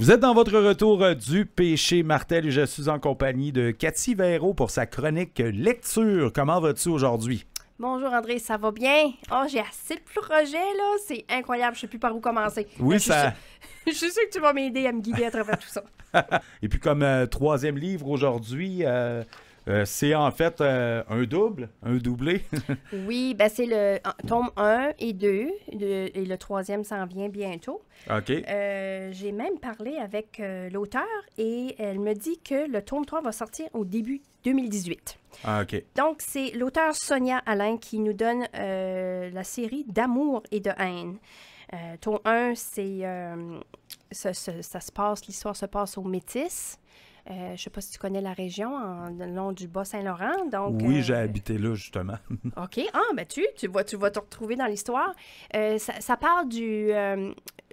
Vous êtes dans votre retour euh, du péché Martel et je suis en compagnie de Cathy Véraud pour sa chronique lecture. Comment vas-tu aujourd'hui? Bonjour André, ça va bien? Oh, j'ai assez de projets là, c'est incroyable, je ne sais plus par où commencer. Oui, ça. Je suis, que tu vas m'aider à me guider à travers tout ça. et puis, comme euh, troisième livre aujourd'hui, euh, euh, c'est en fait euh, un double, un doublé. oui, ben c'est le tome 1 et 2, et le troisième s'en vient bientôt. OK. Euh, j'ai même parlé avec l'auteur et elle me dit que le tome 3 va sortir au début 2018. Ah, OK. Donc, c'est l'auteur Sonia Alain qui nous donne la série D'amour et de haine. tome 1, c'est. Ça, se passe, l'histoire se passe au Métis. Euh, je ne sais pas si tu connais la région, en, le long du Bas-Saint-Laurent. Donc, oui, j'ai euh, habité là, justement. OK. Ah, ben tu, tu, vas, tu vas te retrouver dans l'histoire. Euh, ça, parle du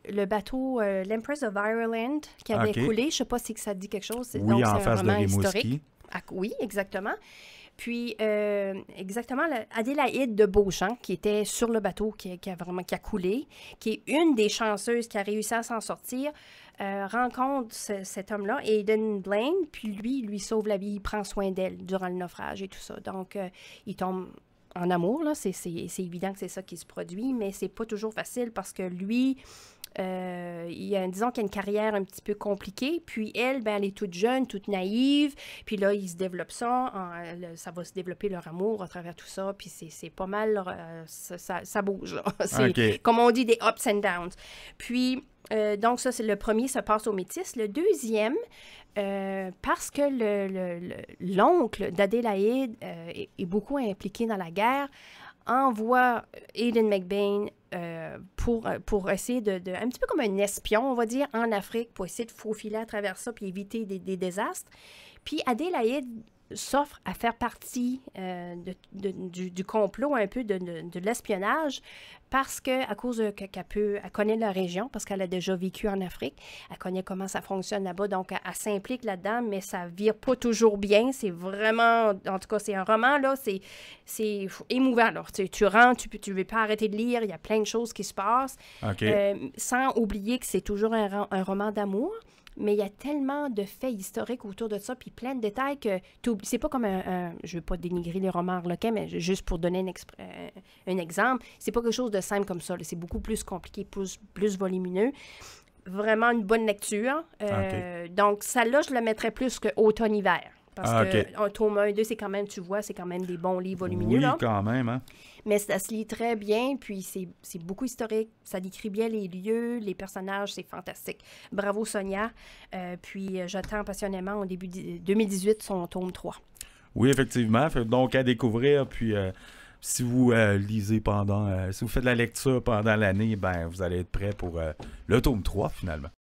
le bateau, l'Empress of Ireland, qui avait coulé. Je ne sais pas si ça te dit quelque chose. Oui, donc, en face de Rimouski. Ah, oui, exactement. Puis, euh, exactement, Adélaïde de Beauchamp, qui était sur le bateau, qui, a vraiment qui a coulé, qui est une des chanceuses qui a réussi à s'en sortir, euh, rencontre cet homme-là, Aiden Blaine, puis lui, lui sauve la vie, il prend soin d'elle durant le naufrage et tout ça. Donc, euh, il tombe en amour, là, c'est évident que c'est ça qui se produit, mais c'est pas toujours facile parce que lui, euh, il y a, disons qu'il y a une carrière un petit peu compliquée. Puis elle, ben, elle est toute jeune, toute naïve. Puis là, ils se développent ça. ça va se développer leur amour à travers tout ça. Puis c'est pas mal, euh, ça, bouge. C'est, comme on dit, des ups and downs. Puis, euh, donc ça, c'est le premier ça passe au métis. Le deuxième, parce que l'oncle le, d'Adélaïde est, beaucoup impliqué dans la guerre, envoie euh, Aiden McBain euh, pour, euh, pour essayer de, Un petit peu comme un espion, on va dire, en Afrique, pour essayer de faufiler à travers ça puis éviter des, désastres. Puis Adélaïde s'offre à faire partie du, complot un peu de, de, de l'espionnage parce que à cause qu'elle peut, elle connaît la région parce qu'elle a déjà vécu en Afrique, elle connaît comment ça fonctionne là-bas, donc elle, s'implique là-dedans, mais ça vire pas toujours bien. C'est vraiment, en tout cas, c'est un roman là, c'est c'est émouvant. Alors tu, rentres, tu tu veux pas arrêter de lire, il y a plein de choses qui se passent, euh, sans oublier que c'est toujours un, roman d'amour mais il y a tellement de faits historiques autour de ça, puis plein de détails que c'est pas comme un, Je je veux pas dénigrer les romans arlequins, mais juste pour donner un, euh, un exemple, c'est pas quelque chose simple comme ça. C'est beaucoup plus compliqué, plus, plus volumineux vraiment une bonne lecture. Euh, ah, donc, celle-là, je le mettrais plus que automne-hiver. Parce ah, tome 1 et 2, c'est quand même, tu vois, c'est quand même des bons livres volumineux. Oui, quand même. Hein. Mais ça se lit très bien, puis c'est beaucoup historique. Ça décrit bien les lieux, les personnages, c'est fantastique. Bravo, Sonia. Euh, puis, euh, j'attends passionnément au début 2018 son tome 3. Oui, effectivement. Donc, à découvrir, puis si vous euh, lisez pendant, euh, si vous faites de la lecture pendant l'année, ben vous allez être prêt pour euh, le tome 3 finalement.